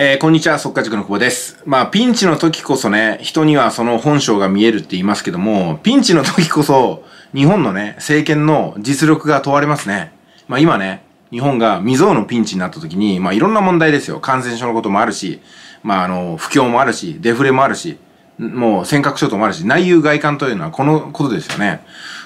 えー、こんにちは、速稼塾の久保です。まあ、ピンチの時こそね、人にはその本性が見えるって言いますけども、ピンチの時こそ、日本のね、政権の実力が問われますね。まあ今ね、日本が未曾有のピンチになった時に、まあいろんな問題ですよ。感染症のこともあるし、まああの、不況もあるし、デフレもあるし、もう尖閣諸島もあるし、内憂外患というのはこのことですよね。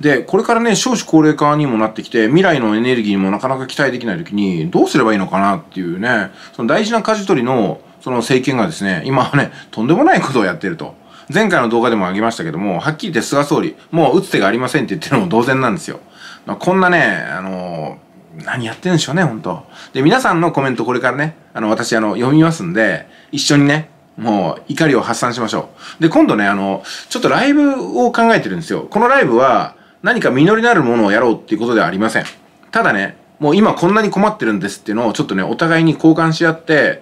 で、これからね、少子高齢化にもなってきて、未来のエネルギーもなかなか期待できないときに、どうすればいいのかなっていうね、その大事な舵取りの、その政権がですね、今はね、とんでもないことをやってると。前回の動画でもあげましたけども、はっきり言って菅総理、もう打つ手がありませんって言ってるのも同然なんですよ。まこんなね、あのー、何やってんでしょうね、本当で、皆さんのコメントこれからね、あの、私、あの、読みますんで、一緒にね、もう怒りを発散しましょう。で、今度ね、あの、ちょっとライブを考えてるんですよ。このライブは、何か実りなるものをやろうっていうことではありません。ただね、もう今こんなに困ってるんですっていうのをちょっとね、お互いに交換し合って、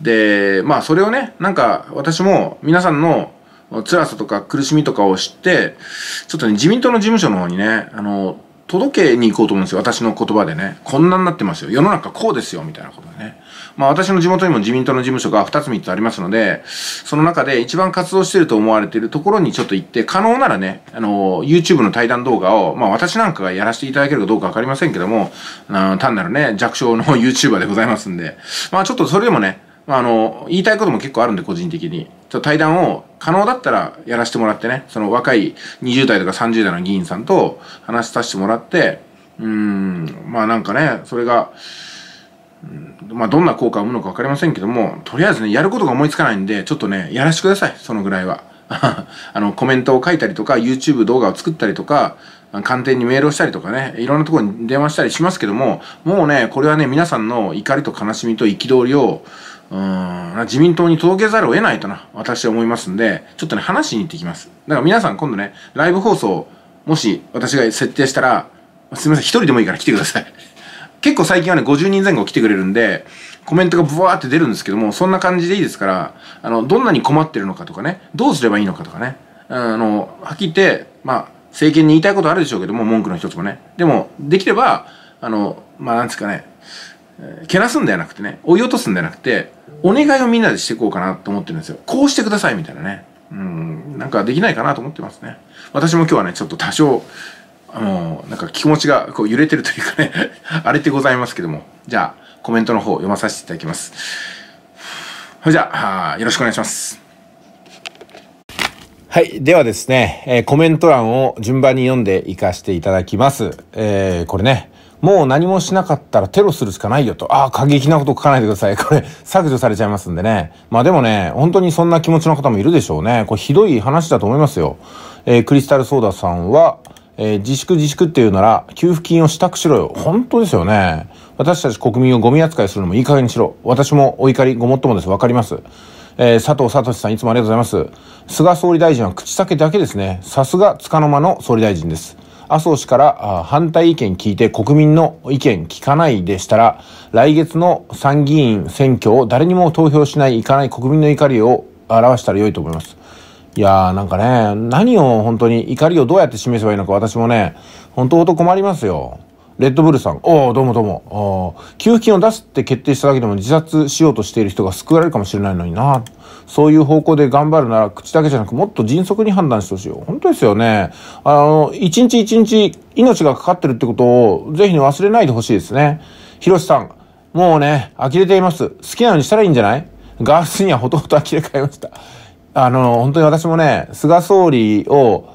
で、まあそれをね、なんか私も皆さんの辛さとか苦しみとかを知って、ちょっとね、自民党の事務所の方にね、あの、届けに行こうと思うんですよ。私の言葉でね。こんなになってますよ。世の中こうですよ。みたいなことでね。まあ私の地元にも自民党の事務所が2つ3つありますので、その中で一番活動してると思われているところにちょっと行って、可能ならね、あの、YouTube の対談動画を、まあ私なんかがやらせていただけるかどうかわかりませんけども、あ単なるね、弱小の YouTuber でございますんで、まあちょっとそれでもね、まあ、あの、言いたいことも結構あるんで、個人的に。対談を可能だったらやらせてもらってね、その若い20代とか30代の議員さんと話させてもらって、うん、まあなんかね、それが、まあ、どんな効果を生むのか分かりませんけども、とりあえずね、やることが思いつかないんで、ちょっとね、やらしてください、そのぐらいは。あの、コメントを書いたりとか、YouTube 動画を作ったりとか、官邸にメールをしたりとかね、いろんなところに電話したりしますけども、もうね、これはね、皆さんの怒りと悲しみと憤りを、うん、自民党に届けざるを得ないとな、私は思いますんで、ちょっとね、話しに行ってきます。だから皆さん今度ね、ライブ放送、もし私が設定したら、すみません、一人でもいいから来てください。結構最近はね、50人前後来てくれるんで、コメントがブワーって出るんですけども、そんな感じでいいですから、あの、どんなに困ってるのかとかね、どうすればいいのかとかね、あの、はっきり言って、まあ、政権に言いたいことあるでしょうけども、文句の一つもね。でも、できれば、あの、まあ、なんですかね、けなすんではなくてね、追い落とすんではなくて、お願いをみんなでしていこうかなと思ってるんですよ。こうしてくださいみたいなね。うん、なんかできないかなと思ってますね。私も今日はね、ちょっと多少、もうなんか気持ちがこう揺れてるというかね荒 れてございますけどもじゃあコメントの方読まさせていただきますそれじゃあよろしくお願いしますはい。ではですね、えー、コメント欄を順番に読んでいかしていただきます。えー、これね、もう何もしなかったらテロするしかないよと。ああ、過激なこと書かないでください。これ、削除されちゃいますんでね。まあでもね、本当にそんな気持ちの方もいるでしょうね。これひどい話だと思いますよ。えー、クリスタルソーダさんは、えー、自粛自粛っていうなら、給付金を支度しろよ。本当ですよね。私たち国民をゴミ扱いするのもいい加減にしろ。私もお怒りごもっともです。わかります。えー、佐藤聡さんいつもありがとうございます。菅総理大臣は口先だけですね。さすが束の間の総理大臣です。麻生氏から反対意見聞いて国民の意見聞かないでしたら、来月の参議院選挙を誰にも投票しない、行かない国民の怒りを表したら良いと思います。いやーなんかね、何を本当に怒りをどうやって示せばいいのか私もね、本当と困りますよ。レッドブルさん、おお、どうもどうも。給付金を出すって決定しただけでも自殺しようとしている人が救われるかもしれないのにな。そういう方向で頑張るなら口だけじゃなくもっと迅速に判断してほしいよ。本当ですよね。あの、一日一日命がかかってるってことをぜひ忘れないでほしいですね。ひろしさん、もうね、呆れています。好きなのにしたらいいんじゃないガースにはほとほと呆れ替えました。あの、本当に私もね、菅総理を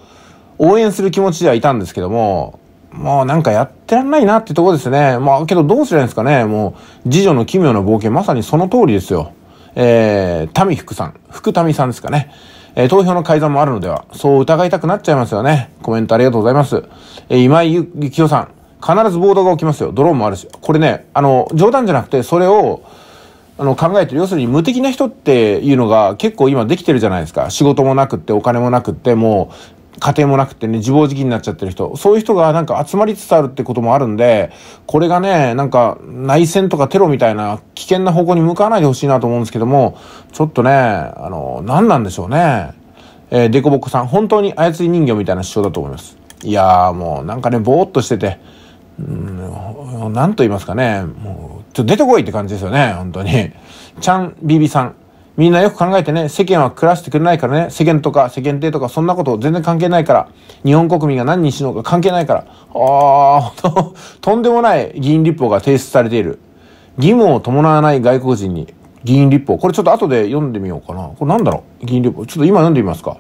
応援する気持ちではいたんですけども、もうなんかやってらんないなってとこですね。まあけどどうすればいいんですかね。もう、次女の奇妙な冒険、まさにその通りですよ。えー、民福さん、福民さんですかね。えー、投票の改ざんもあるのでは、そう疑いたくなっちゃいますよね。コメントありがとうございます。えー、今井幸雄さん、必ず暴動が起きますよ。ドローンもあるし。これね、あの、冗談じゃなくて、それを、あの考えてる要するに無敵な人っていうのが結構今できてるじゃないですか仕事もなくってお金もなくってもう家庭もなくってね自暴自棄になっちゃってる人そういう人がなんか集まりつつあるってこともあるんでこれがねなんか内戦とかテロみたいな危険な方向に向かわないでほしいなと思うんですけどもちょっとねあの何なんでしょうねえー、デコボコさん本当に操り人形みたいな主張だと思いますいやーもうなんかねぼーっとしててうん何と言いますかねもうちょっと出てこいって感じですよね、本当に。ちゃんビビさん。みんなよく考えてね、世間は暮らしてくれないからね、世間とか世間体とかそんなこと全然関係ないから、日本国民が何に死のうか関係ないから、あー、とんでもない議員立法が提出されている。義務を伴わない外国人に議員立法。これちょっと後で読んでみようかな。これなんだろう議員立法。ちょっと今読んでみますか。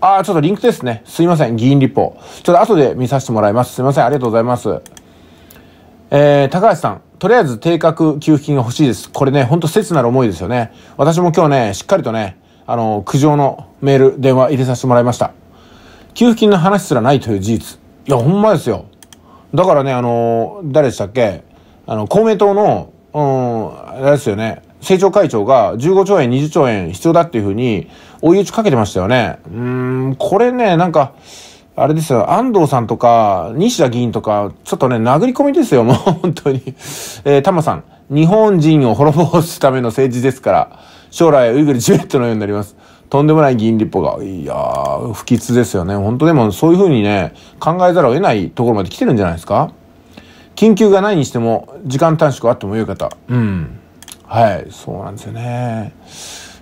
ああ、ちょっとリンクですね。すいません。議員立法。ちょっと後で見させてもらいます。すいません。ありがとうございます。えー、高橋さん。とりあえず定額給付金が欲しいです。これね、ほんと切なる思いですよね。私も今日ね、しっかりとね、あの、苦情のメール、電話入れさせてもらいました。給付金の話すらないという事実。いや、ほんまですよ。だからね、あの、誰でしたっけあの、公明党の、うん、あれですよね。政調会長が15兆円、20兆円必要だっていうふうに追い打ちかけてましたよね。うん、これね、なんか、あれですよ、安藤さんとか、西田議員とか、ちょっとね、殴り込みですよ、もう本当に。えー、玉さん、日本人を滅ぼすための政治ですから、将来ウイグルチベットのようになります。とんでもない議員立法が、いやー、不吉ですよね。本当でも、そういうふうにね、考えざるを得ないところまで来てるんじゃないですか緊急がないにしても、時間短縮あってもよい方。うん。はい、そうなんですよね。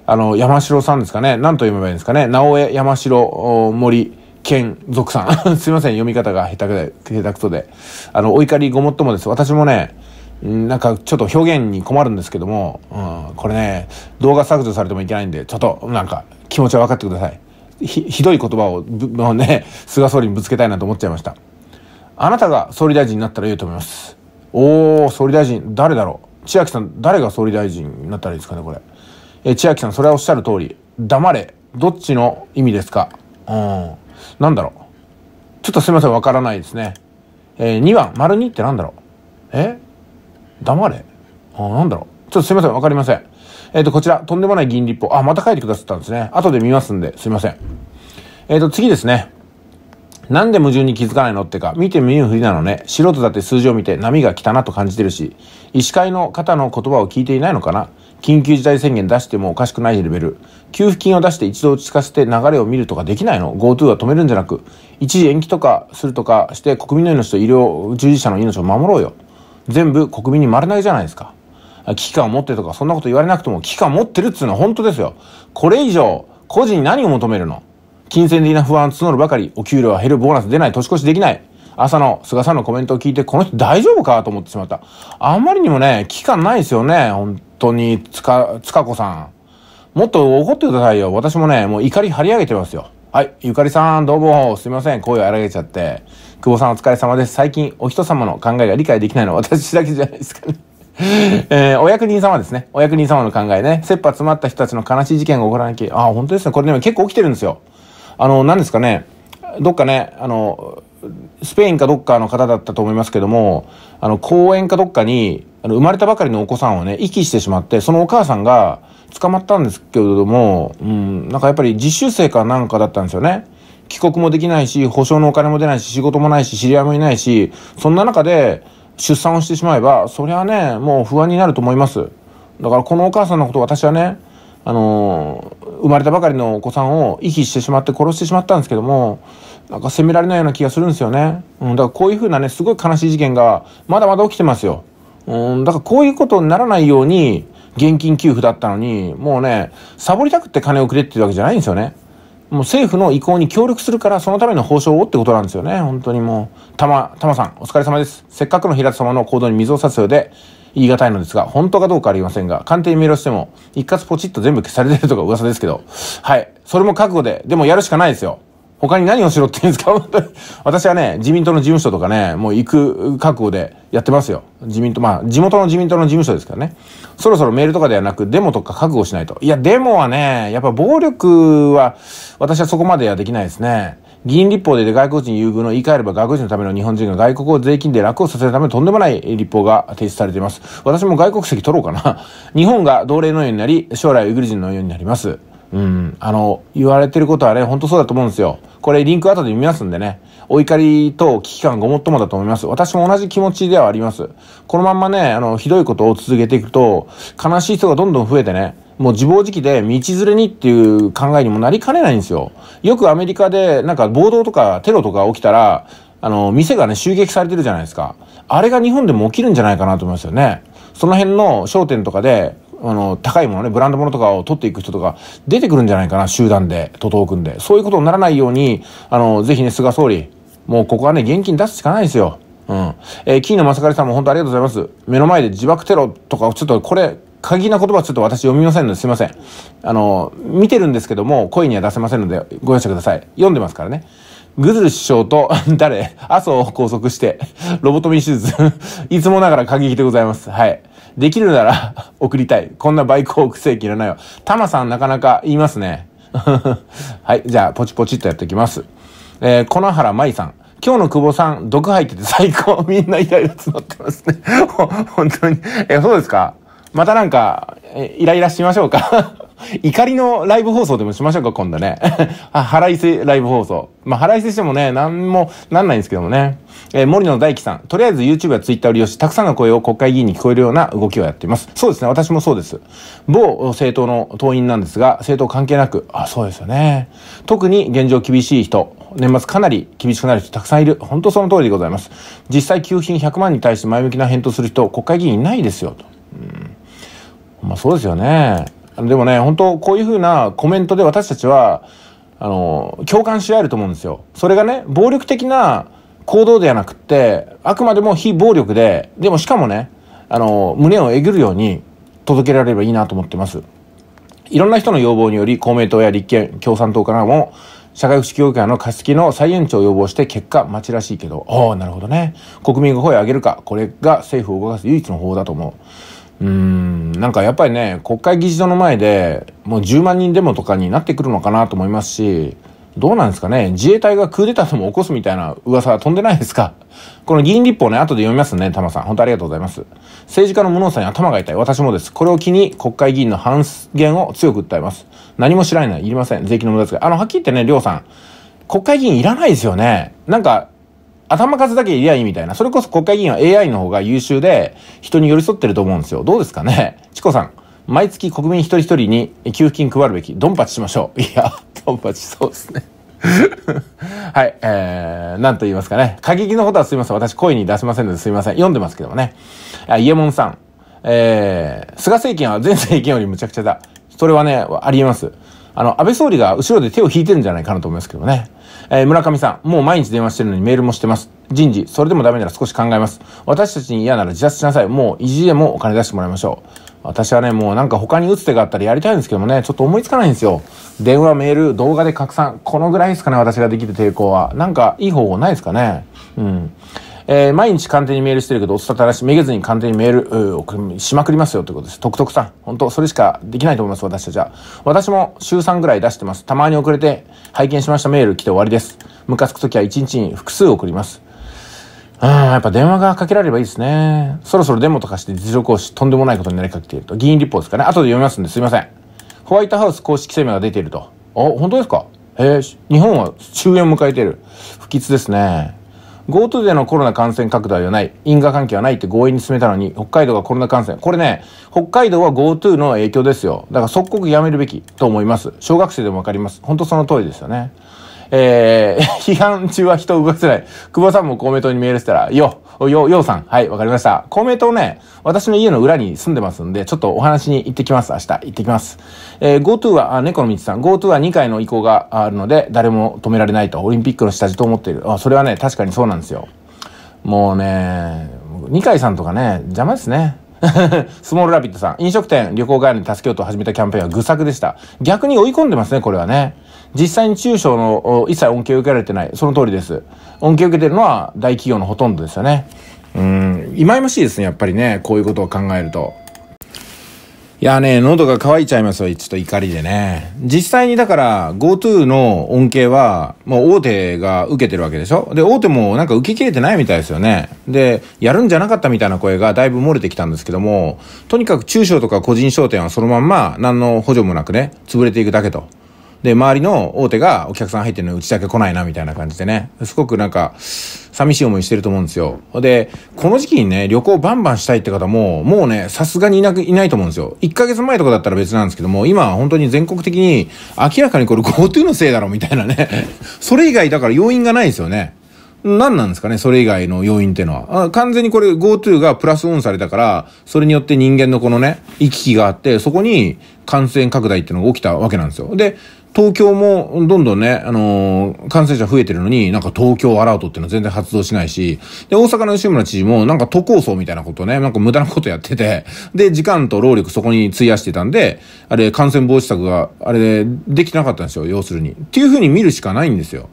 あの、山城さんですかね。何と読めばいいんですかね。直江、山城、森、剣族さん。すいません、読み方が下手くで、下手くそで。あの、お怒りごもっともです。私もね、なんかちょっと表現に困るんですけども、うん、これね、動画削除されてもいけないんで、ちょっとなんか気持ちは分かってください。ひ、ひどい言葉を、のね、菅総理にぶつけたいなと思っちゃいました。あなたが総理大臣になったらいいと思います。おー、総理大臣、誰だろう千秋さん、誰が総理大臣になったらいいですかね、これ。え、千秋さん、それはおっしゃる通り、黙れ、どっちの意味ですかうん。なんだろう。ちょっとすいません、わからないですね。えー、2番、丸2ってなんだろう。え黙れあ、なんだろう。ちょっとすいません、わかりません。えっ、ー、と、こちら、とんでもない銀立法。あ、また書いてくださったんですね。後で見ますんで、すいません。えっ、ー、と、次ですね。なんで矛盾に気づかないのってか、見て見ぬふりなのね。素人だって数字を見て波が来たなと感じてるし、医師会の方の言葉を聞いていないのかな。緊急事態宣言出してもおかしくないレベル。給付金を出して一度落ち着かせて流れを見るとかできないの ?GoTo は止めるんじゃなく、一時延期とかするとかして国民の命と医療従事者の命を守ろうよ。全部国民に丸投げじゃないですか。危機感を持ってとかそんなこと言われなくても危機感を持ってるっつうのは本当ですよ。これ以上、個人に何を求めるの金銭的な不安募るばかり、お給料は減る、ボーナス出ない、年越しできない。朝の菅さんのコメントを聞いて、この人大丈夫かと思ってしまった。あんまりにもね、危機感ないですよね、本当に、つか、つかこさん。もっと怒ってくださいよ。私もね、もう怒り張り上げてますよ。はい。ゆかりさん、どうも、すみません。声を荒げちゃって。久保さんお疲れ様です。最近、お人様の考えが理解できないのは 私だけじゃないですかね。えー、お役人様ですね。お役人様の考えね。切羽詰まった人たちの悲しい事件が起こらなきゃ。あ、本当ですね。これでも結構起きてるんですよ。あの、何ですかね。どっかね、あの、スペインかどっかの方だったと思いますけども、あの、公園かどっかに、あの、生まれたばかりのお子さんをね、遺棄してしまって、そのお母さんが捕まったんですけれども、うん、なんかやっぱり実習生かなんかだったんですよね。帰国もできないし、保証のお金も出ないし、仕事もないし、知り合いもいないし、そんな中で出産をしてしまえば、そりゃね、もう不安になると思います。だからこのお母さんのこと私はね、あのー、生まれたばかりのお子さんを遺棄してしまって殺してしまったんですけども、なんか責められないような気がするんですよね。うん、だからこういうふうなね、すごい悲しい事件が、まだまだ起きてますよ。うん、だからこういうことにならないように、現金給付だったのに、もうね、サボりたくって金をくれっていうわけじゃないんですよね。もう政府の意向に協力するから、そのための報証をってことなんですよね。本当にもう。たま、たまさん、お疲れ様です。せっかくの平田様の行動に水を差すようで、言い難いのですが、本当かどうかありませんが、鑑定メールをしても、一括ポチッと全部消されてるとか噂ですけど、はい。それも覚悟で、でもやるしかないですよ。他に何をしろって言うんですか 私はね、自民党の事務所とかね、もう行く覚悟でやってますよ。自民党、まあ、地元の自民党の事務所ですからね。そろそろメールとかではなく、デモとか覚悟しないと。いや、デモはね、やっぱ暴力は、私はそこまではできないですね。議員立法で外国人優遇の言い換えれば外国人のための日本人が外国を税金で楽をさせるためのとんでもない立法が提出されています。私も外国籍取ろうかな。日本が同例のようになり、将来ウイグル人のようになります。うん、あの、言われてることはね、本当そうだと思うんですよ。これリンク後で見ますんでね。お怒りと危機感ごもっともだと思います。私も同じ気持ちではあります。このまんまね、あの、ひどいことを続けていくと、悲しい人がどんどん増えてね、もう自暴自棄で道連れにっていう考えにもなりかねないんですよ。よくアメリカでなんか暴動とかテロとか起きたら、あの、店がね、襲撃されてるじゃないですか。あれが日本でも起きるんじゃないかなと思いますよね。その辺の商店とかで、あの、高いものね、ブランドものとかを取っていく人とか出てくるんじゃないかな、集団で、徒党組んで。そういうことにならないように、あの、ぜひね、菅総理、もうここはね、現金出すしかないですよ。うん。えー、金の正りさんも本当ありがとうございます。目の前で自爆テロとか、ちょっとこれ、鍵な言葉ちょっと私読みませんのですいません。あの、見てるんですけども、声には出せませんのでご容赦ください。読んでますからね。グズル首相と、誰麻生を拘束して、ロボトミー手術 いつもながら過激でございます。はい。できるなら 送りたい。こんなバイクを癖く正規らないわ。タマさんなかなか言いますね。はい、じゃあ、ポチポチっとやっていきます。えー、の原舞さん。今日の久保さん、毒入ってて最高。みんなイライラ募ってますね。本当に。え、そうですかまたなんか、イライラしましょうか怒りのライブ放送でもしましょうか、今度ね。あ、腹いせライブ放送。まあ、腹いせしてもね、なんもなんないんですけどもね。えー、森野大樹さん。とりあえず YouTube や Twitter を利用し、たくさんの声を国会議員に聞こえるような動きをやっています。そうですね。私もそうです。某政党の党員なんですが、政党関係なく、あ、そうですよね。特に現状厳しい人、年末かなり厳しくなる人たくさんいる。本当その通りでございます。実際給付金100万に対して前向きな返答する人、国会議員いないですよ、と。うん。まあそうですよね。でもね、本当こういうふうなコメントで私たちは、あの、共感し合えると思うんですよ。それがね、暴力的な行動ではなくって、あくまでも非暴力で、でもしかもね、あの、胸をえぐるように届けられればいいなと思ってます。いろんな人の要望により、公明党や立憲、共産党からも、社会福祉協議会の貸し付きの再延長を要望して結果待ちらしいけど、ああ、なるほどね。国民が声を上げるか、これが政府を動かす唯一の方法だと思う。うんなんかやっぱりね国会議事堂の前でもう10万人デモとかになってくるのかなと思いますしどうなんですかね自衛隊がクーデターでも起こすみたいな噂は飛んでないですかこの議員立法ね、後で読みますね、玉さん。本当ありがとうございます。政治家の無能さんに頭が痛い。私もです。これを機に国会議員の反言を強く訴えます。何も知らないのはいりません。税金の無駄遣い。あの、はっきり言ってね、りょうさん。国会議員いらないですよね。なんか、頭数だけいりゃいいみたいな。それこそ国会議員は AI の方が優秀で、人に寄り添ってると思うんですよ。どうですかねチコさん。毎月国民一人一人に給付金配るべき。ドンパチしましょう。いや、ドンパチそうですね。はい、えー、なんと言いますかね。過激のことはすいません。私声に出せませんのですいません。読んでますけどもね。あ、イエモンさん。えー、菅政権は前政権よりむちゃくちゃだ。それはね、ありえます。あの、安倍総理が後ろで手を引いてるんじゃないかなと思いますけどね。えー、村上さん、もう毎日電話してるのにメールもしてます。人事、それでもダメなら少し考えます。私たちに嫌なら自殺しなさい。もう意地でもお金出してもらいましょう。私はね、もうなんか他に打つ手があったらやりたいんですけどもね、ちょっと思いつかないんですよ。電話、メール、動画で拡散。このぐらいですかね、私ができる抵抗は。なんかいい方法ないですかね。うん。えー、毎日官邸にメールしてるけど、おさたらし、めげずに官邸にメール、送しまくりますよということです。とくとくさん。本当それしかできないと思います、私たちは。私も週3ぐらい出してます。たまに遅れて、拝見しましたメール来て終わりです。ムカつくときは1日に複数送ります。うん、やっぱ電話がかけられればいいですね。そろそろデモとかして実力行使、とんでもないことになりかけていると。議員立法ですかね。後で読みますんですいません。ホワイトハウス公式声明が出ていると。あ、本当ですかええ、日本は終焉を迎えている。不吉ですね。GoTo でのコロナ感染拡大はない、因果関係はないって強引に進めたのに、北海道がコロナ感染。これね、北海道は GoTo の影響ですよ。だから即刻やめるべきと思います。小学生でもわかります。本当その通りですよね。えー、批判中は人を動かせない。久保さんも公明党にメールしたら、よ、よ、ようさん。はい、わかりました。公明党ね、私の家の裏に住んでますんで、ちょっとお話に行ってきます。明日、行ってきます。えー、GoTo は、あ、猫の道さん、GoTo は2回の移行があるので、誰も止められないと。オリンピックの下地と思っている。あ、それはね、確かにそうなんですよ。もうね、二階さんとかね、邪魔ですね。スモールラビットさん、飲食店、旅行会員に助けようと始めたキャンペーンは愚策でした。逆に追い込んでますね、これはね。実際に中小の一切恩恵を受けられてない。その通りです。恩恵を受けてるのは大企業のほとんどですよね。うん、忌々しいですね、やっぱりね。こういうことを考えると。いやね、喉が渇いちゃいますよ。ちょっと怒りでね。実際にだから、GoTo の恩恵は、もう大手が受けてるわけでしょで、大手もなんか受けきれてないみたいですよね。で、やるんじゃなかったみたいな声がだいぶ漏れてきたんですけども、とにかく中小とか個人商店はそのまんま何の補助もなくね、潰れていくだけと。で、周りの大手がお客さん入ってるのにうちだけ来ないな、みたいな感じでね、すごくなんか、寂しい思いしてると思うんですよ。で、この時期にね、旅行バンバンしたいって方も、もうね、さすがにいなく、いないと思うんですよ。1ヶ月前とかだったら別なんですけども、今は本当に全国的に、明らかにこれ GoTo のせいだろ、みたいなね。それ以外だから要因がないですよね。何なんですかねそれ以外の要因っていうのは。完全にこれ GoTo がプラスオンされたから、それによって人間のこのね、行き来があって、そこに感染拡大っていうのが起きたわけなんですよ。で、東京もどんどんね、あのー、感染者増えてるのに、なんか東京アラートっていうのは全然発動しないし、で、大阪の吉村知事もなんか都構想みたいなことね、なんか無駄なことやってて、で、時間と労力そこに費やしてたんで、あれ、感染防止策が、あれ、できてなかったんですよ、要するに。っていうふうに見るしかないんですよ。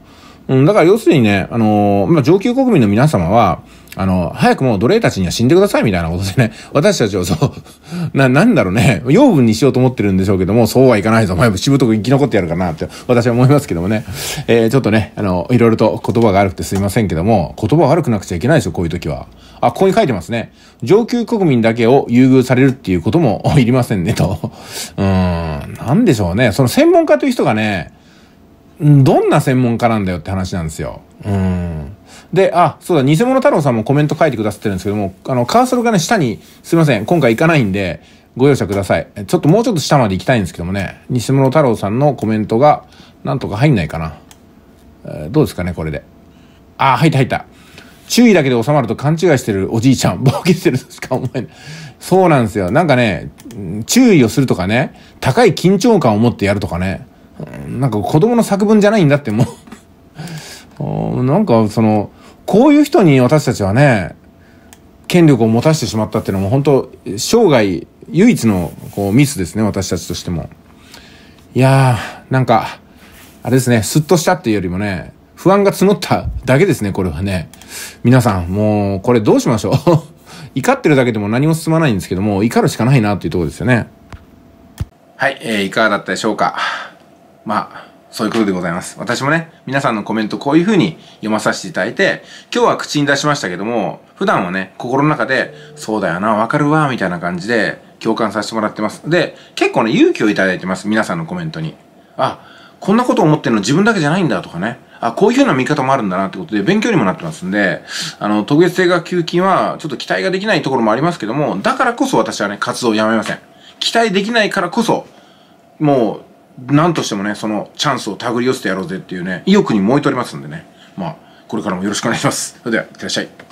うん、だから要するにね、あのー、まあ、上級国民の皆様は、あの、早くもう奴隷たちには死んでくださいみたいなことでね、私たちをそう、な、なんだろうね、養分にしようと思ってるんでしょうけども、そうはいかないぞ、お前もしぶとく生き残ってやるかなって、私は思いますけどもね。えー、ちょっとね、あの、いろいろと言葉が悪くてすいませんけども、言葉悪くなくちゃいけないですよ、こういう時は。あ、ここに書いてますね。上級国民だけを優遇されるっていうことも いりませんね、と。うーん、なんでしょうね。その専門家という人がね、どんな専門家なんだよって話なんですよ。うん。で、あ、そうだ、偽物太郎さんもコメント書いてくださってるんですけども、あの、カーソルがね、下に、すいません、今回行かないんで、ご容赦ください。ちょっともうちょっと下まで行きたいんですけどもね、偽物太郎さんのコメントが、なんとか入んないかな。えー、どうですかね、これで。あ、入った入った。注意だけで収まると勘違いしてるおじいちゃん、ボ ケしてるしか思えない。そうなんですよ。なんかね、注意をするとかね、高い緊張感を持ってやるとかね、なんか子供の作文じゃないんだってもうなんかその、こういう人に私たちはね、権力を持たせてしまったっていうのも本当、生涯唯一のこうミスですね、私たちとしても。いやー、なんか、あれですね、スッとしたっていうよりもね、不安が募っただけですね、これはね。皆さん、もう、これどうしましょう 怒ってるだけでも何も進まないんですけども、怒るしかないなっていうところですよね。はい、えー、いかがだったでしょうか。まあそういうことでございます。私もね、皆さんのコメントこういうふうに読まさせていただいて、今日は口に出しましたけども、普段はね、心の中で、そうだよな、わかるわ、みたいな感じで、共感させてもらってます。で、結構ね、勇気をいただいてます。皆さんのコメントに。あ、こんなこと思ってるの自分だけじゃないんだとかね。あ、こういうふうな見方もあるんだなってことで、勉強にもなってますんで、あの、特別性が給金は、ちょっと期待ができないところもありますけども、だからこそ私はね、活動をやめません。期待できないからこそ、もう、何としてもね、そのチャンスを手繰り寄せてやろうぜっていうね、意欲に燃えておりますんでね。まあ、これからもよろしくお願いします。それでは、いってらっしゃい。